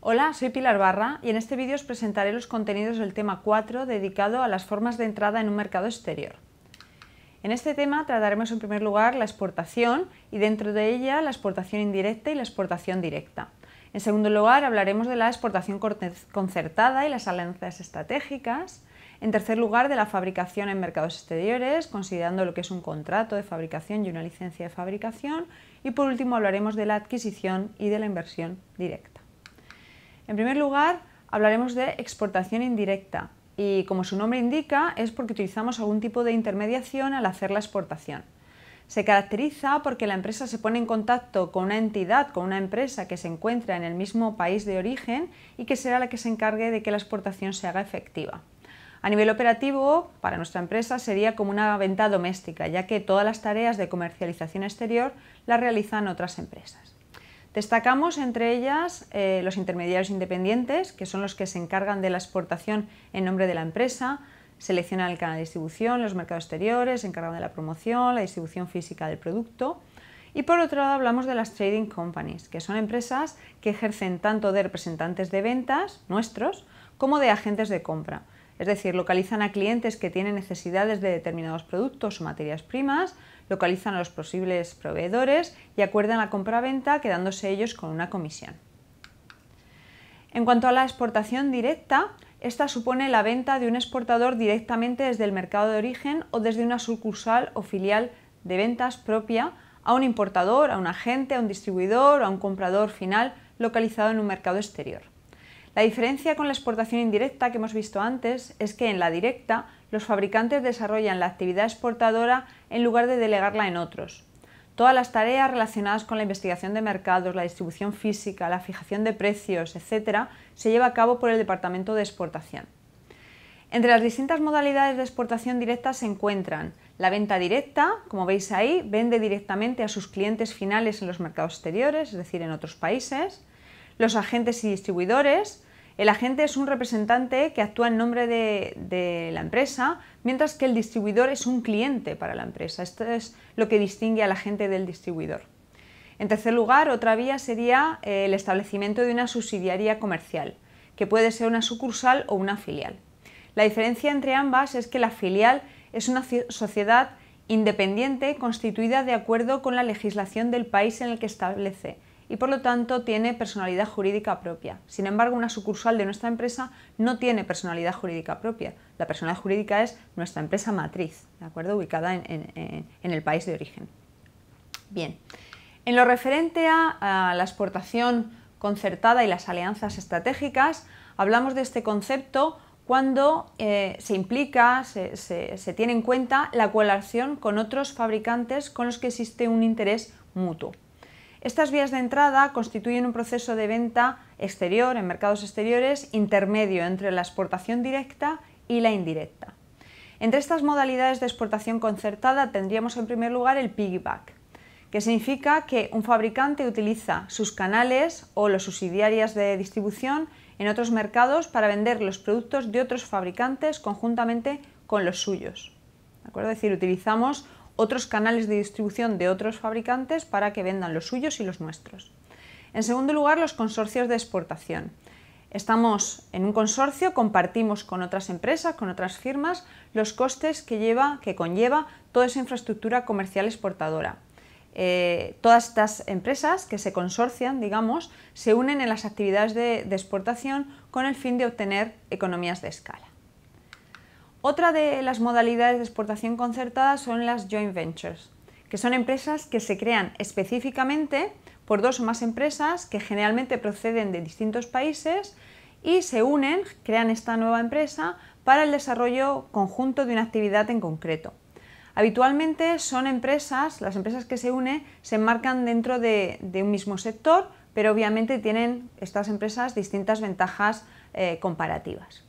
Hola, soy Pilar Barra y en este vídeo os presentaré los contenidos del tema 4 dedicado a las formas de entrada en un mercado exterior. En este tema trataremos en primer lugar la exportación y dentro de ella la exportación indirecta y la exportación directa. En segundo lugar hablaremos de la exportación concertada y las alianzas estratégicas. En tercer lugar de la fabricación en mercados exteriores, considerando lo que es un contrato de fabricación y una licencia de fabricación. Y por último hablaremos de la adquisición y de la inversión directa. En primer lugar, hablaremos de exportación indirecta y como su nombre indica es porque utilizamos algún tipo de intermediación al hacer la exportación. Se caracteriza porque la empresa se pone en contacto con una entidad, con una empresa que se encuentra en el mismo país de origen y que será la que se encargue de que la exportación se haga efectiva. A nivel operativo, para nuestra empresa sería como una venta doméstica, ya que todas las tareas de comercialización exterior las realizan otras empresas. Destacamos entre ellas eh, los intermediarios independientes, que son los que se encargan de la exportación en nombre de la empresa, seleccionan el canal de distribución, los mercados exteriores, se encargan de la promoción, la distribución física del producto. Y por otro lado hablamos de las trading companies, que son empresas que ejercen tanto de representantes de ventas, nuestros, como de agentes de compra es decir, localizan a clientes que tienen necesidades de determinados productos o materias primas, localizan a los posibles proveedores y acuerdan la compra-venta quedándose ellos con una comisión. En cuanto a la exportación directa, esta supone la venta de un exportador directamente desde el mercado de origen o desde una sucursal o filial de ventas propia a un importador, a un agente, a un distribuidor o a un comprador final localizado en un mercado exterior. La diferencia con la exportación indirecta que hemos visto antes es que en la directa los fabricantes desarrollan la actividad exportadora en lugar de delegarla en otros. Todas las tareas relacionadas con la investigación de mercados, la distribución física, la fijación de precios, etc., se lleva a cabo por el Departamento de Exportación. Entre las distintas modalidades de exportación directa se encuentran la venta directa, como veis ahí, vende directamente a sus clientes finales en los mercados exteriores, es decir, en otros países. Los agentes y distribuidores, el agente es un representante que actúa en nombre de, la empresa, mientras que el distribuidor es un cliente para la empresa. Esto es lo que distingue al agente del distribuidor. En tercer lugar, otra vía sería eh, el establecimiento de una subsidiaria comercial, que puede ser una sucursal o una filial. La diferencia entre ambas es que la filial es una sociedad independiente constituida de acuerdo con la legislación del país en el que establece y por lo tanto tiene personalidad jurídica propia. Sin embargo, una sucursal de nuestra empresa no tiene personalidad jurídica propia. La personalidad jurídica es nuestra empresa matriz, ¿de acuerdo? ubicada en, el país de origen. Bien, en lo referente a, la exportación concertada y las alianzas estratégicas, hablamos de este concepto cuando eh, se implica, se, se tiene en cuenta la colaboración con otros fabricantes con los que existe un interés mutuo. Estas vías de entrada constituyen un proceso de venta exterior, en mercados exteriores, intermedio entre la exportación directa y la indirecta. Entre estas modalidades de exportación concertada tendríamos en primer lugar el piggyback, que significa que un fabricante utiliza sus canales o las subsidiarias de distribución en otros mercados para vender los productos de otros fabricantes conjuntamente con los suyos. ¿De acuerdo? Es decir, utilizamos otros canales de distribución de otros fabricantes para que vendan los suyos y los nuestros. En segundo lugar, los consorcios de exportación. Estamos en un consorcio, compartimos con otras empresas, con otras firmas, los costes que, lleva, que conlleva toda esa infraestructura comercial exportadora. Eh, todas estas empresas que se consorcian, digamos, se unen en las actividades de exportación con el fin de obtener economías de escala. Otra de las modalidades de exportación concertada son las joint ventures, que son empresas que se crean específicamente por dos o más empresas que generalmente proceden de distintos países y se unen, crean esta nueva empresa para el desarrollo conjunto de una actividad en concreto. Habitualmente son empresas, las empresas que se unen se enmarcan dentro de, un mismo sector, pero obviamente tienen estas empresas distintas ventajas eh, comparativas.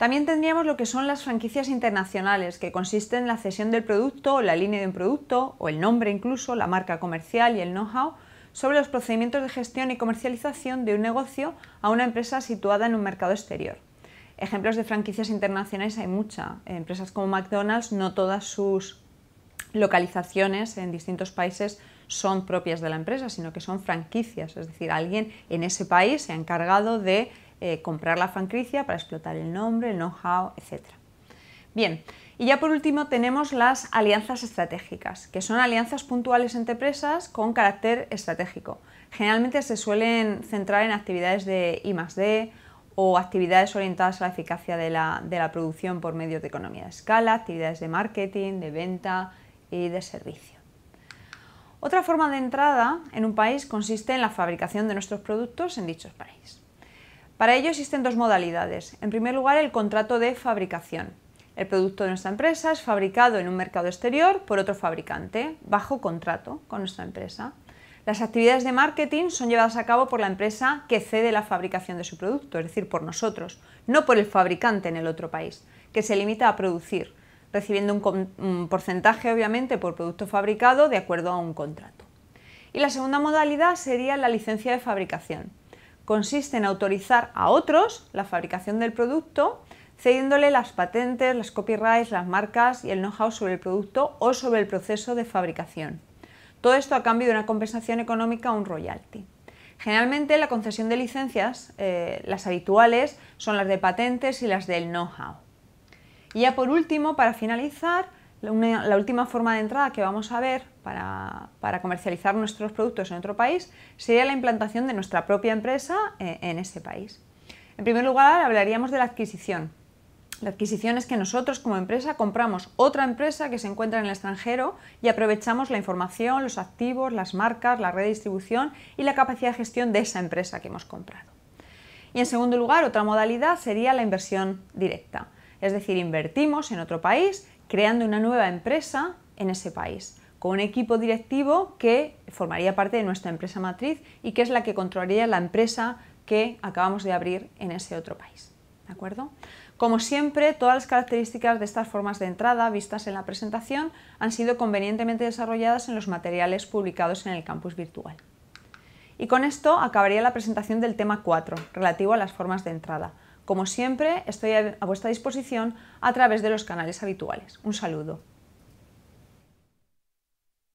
También tendríamos lo que son las franquicias internacionales, que consisten en la cesión del producto la línea de un producto, o el nombre incluso, la marca comercial y el know-how, sobre los procedimientos de gestión y comercialización de un negocio a una empresa situada en un mercado exterior. Ejemplos de franquicias internacionales hay muchas. Empresas como McDonald's, no todas sus localizaciones en distintos países son propias de la empresa, sino que son franquicias, es decir, alguien en ese país se ha encargado de eh, comprar la franquicia para explotar el nombre, el know-how, etc. Bien, y ya por último tenemos las alianzas estratégicas, que son alianzas puntuales entre empresas con carácter estratégico. Generalmente se suelen centrar en actividades de D o actividades orientadas a la eficacia de la, producción por medio de economía de escala, actividades de marketing, de venta y de servicio. Otra forma de entrada en un país consiste en la fabricación de nuestros productos en dichos países. Para ello existen dos modalidades. En primer lugar, el contrato de fabricación. El producto de nuestra empresa es fabricado en un mercado exterior por otro fabricante, bajo contrato con nuestra empresa. Las actividades de marketing son llevadas a cabo por la empresa que cede la fabricación de su producto, es decir, por nosotros, no por el fabricante en el otro país, que se limita a producir, recibiendo un, porcentaje, obviamente, por producto fabricado de acuerdo a un contrato. Y la segunda modalidad sería la licencia de fabricación consiste en autorizar a otros la fabricación del producto, cediéndole las patentes, las copyrights, las marcas y el know-how sobre el producto o sobre el proceso de fabricación. Todo esto a cambio de una compensación económica o un royalty. Generalmente la concesión de licencias, eh, las habituales, son las de patentes y las del know-how. Y ya por último, para finalizar, la última forma de entrada que vamos a ver para, comercializar nuestros productos en otro país sería la implantación de nuestra propia empresa eh, en, en ese país. En primer lugar, hablaríamos de la adquisición. La adquisición es que nosotros como empresa compramos otra empresa que se encuentra en el extranjero y aprovechamos la información, los activos, las marcas, la red de distribución y la capacidad de gestión de esa empresa que hemos comprado. Y en segundo lugar, otra modalidad sería la inversión directa. Es decir, invertimos en otro país creando una nueva empresa en ese país con un equipo directivo que formaría parte de nuestra empresa matriz y que es la que controlaría la empresa que acabamos de abrir en ese otro país. ¿De acuerdo? Como siempre, todas las características de estas formas de entrada vistas en la presentación han sido convenientemente desarrolladas en los materiales publicados en el campus virtual. Y con esto acabaría la presentación del tema 4, relativo a las formas de entrada. Como siempre, estoy a vuestra disposición a través de los canales habituales. Un saludo.